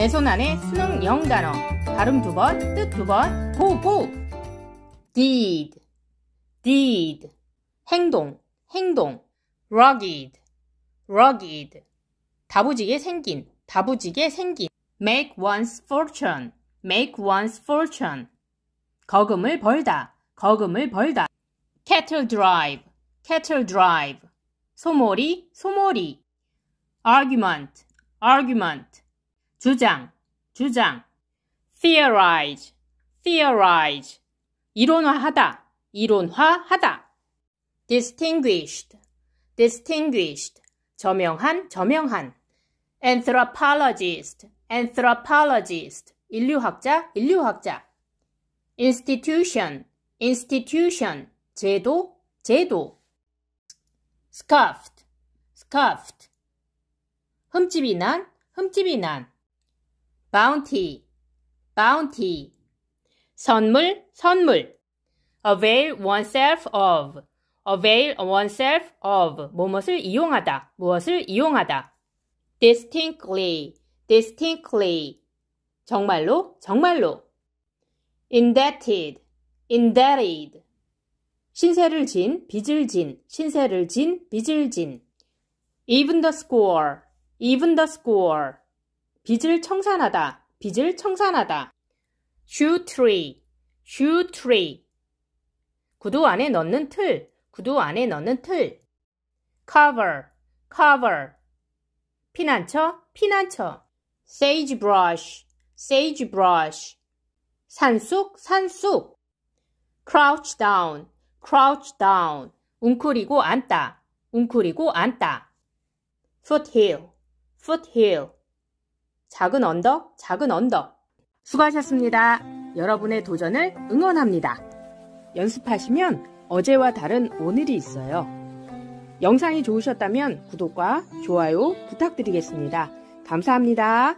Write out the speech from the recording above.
내 손 안에 수능 영단어 발음 두 번, 뜻 두 번, 고고! deed, d e d 행동, 행동 rugged, rugged 다부지게 생긴, 다부지게 생긴 make one's fortune, make one's fortune 거금을 벌다, 거금을 벌다 cattle drive, cattle drive 소몰이, 소몰이 argument, argument 주장, 주장. theorize, theorize. 이론화하다, 이론화하다. distinguished, distinguished. 저명한, 저명한. anthropologist, anthropologist. 인류학자, 인류학자. institution, institution. 제도, 제도. scuffed, scuffed. 흠집이 난, 흠집이 난. bounty, bounty. 선물, 선물. avail oneself of, avail oneself of. 무엇을 이용하다, 무엇을 이용하다. distinctly, distinctly. 정말로, 정말로. indebted, indebted. 신세를 진, 빚을 진, 신세를 진, 빚을 진. even the score, even the score. 빚을 청산하다, 빚을 청산하다. shoe tree, shoe tree. 구두 안에 넣는 틀, 구두 안에 넣는 틀. cover, cover. 피난처, 피난처. sagebrush, sagebrush. 산쑥, 산쑥. crouch down, crouch down. 웅크리고 앉다, 웅크리고 앉다. foothill, foothill. 작은 언덕, 작은 언덕. 수고하셨습니다. 여러분의 도전을 응원합니다. 연습하시면 어제와 다른 오늘이 있어요. 영상이 좋으셨다면 구독과 좋아요 부탁드리겠습니다. 감사합니다.